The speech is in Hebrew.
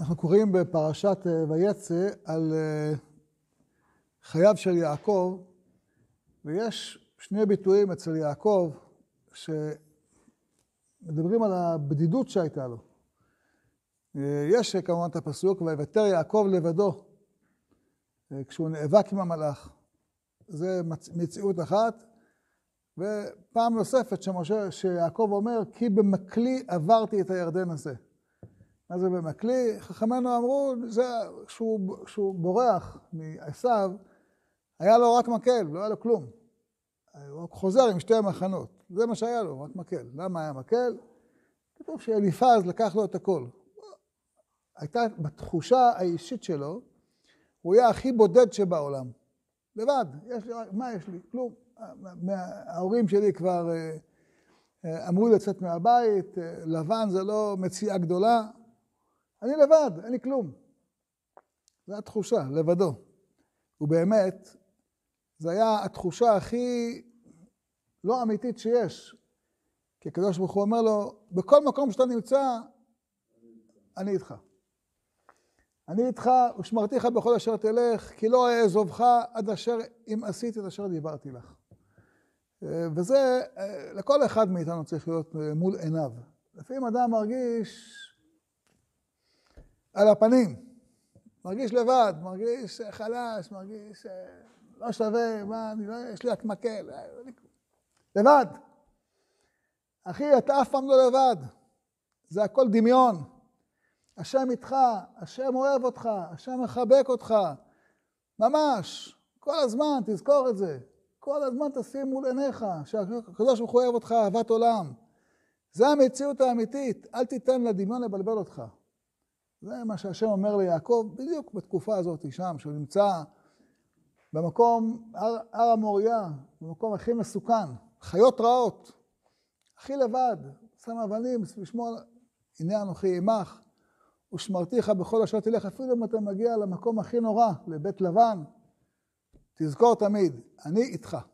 אנחנו קוראים בפרשת אה, ויצא על אה, חייו של יעקב, ויש שני ביטויים אצל יעקב שמדברים על הבדידות שהייתה לו. אה, יש כמובן את הפסוק, ויוותר יעקב לבדו, כשהוא נאבק עם המלאך. זה מציאות אחת. ופעם נוספת שמשה, שיעקב אומר, כי במקלי עברתי את הירדן הזה. מה זה במקלי? חכמינו אמרו, זה שהוא, שהוא בורח מעשיו, היה לו רק מקל, לא היה לו כלום. הוא חוזר עם שתי המחנות, זה מה שהיה לו, רק מקל. למה היה מקל? כתוב שאליפז לקח לו את הכל. הייתה, בתחושה האישית שלו, הוא היה הכי בודד שבעולם. לבד, יש לי, מה יש לי? כלום. ההורים שלי כבר אה, אה, אמרו לצאת מהבית, אה, לבן זה לא מציאה גדולה, אני לבד, אין לי כלום. זו התחושה, לבדו. ובאמת, זו הייתה התחושה הכי לא אמיתית שיש. כי הקדוש ברוך הוא אומר לו, בכל מקום שאתה נמצא, אני איתך. אני איתך ושמרתיך בכל אשר תלך, כי לא אעזובך עד אשר אם עשית את אשר דיברתי לך. וזה, אה, לכל אחד מאיתנו צריך להיות אה, מול עיניו. לפעמים אדם מרגיש על הפנים. מרגיש לבד, מרגיש אה, חלש, מרגיש אה, לא שווה, מה, אני לא, יש לי רק מקל. לא, לבד. אחי, אתה אף פעם לא לבד. זה הכל דמיון. השם איתך, השם אוהב אותך, השם מחבק אותך. ממש. כל הזמן, תזכור את זה. כל הזמן תשים מול עיניך, שהקדוש ברוך הוא אוהב אותך אהבת עולם. זה המציאות האמיתית, אל תיתן לדמיון לבלבל אותך. זה מה שהשם אומר ליעקב בדיוק בתקופה הזאת שם, שהוא נמצא במקום, הר, הר המוריה, במקום הכי מסוכן, חיות רעות, הכי לבד, שם אבנים, לשמור, על הנה אנוכי עמך, ושמרתיך בכל אשר תלך, אפילו אם אתה מגיע למקום הכי נורא, לבית לבן, תזכור תמיד, אני איתך.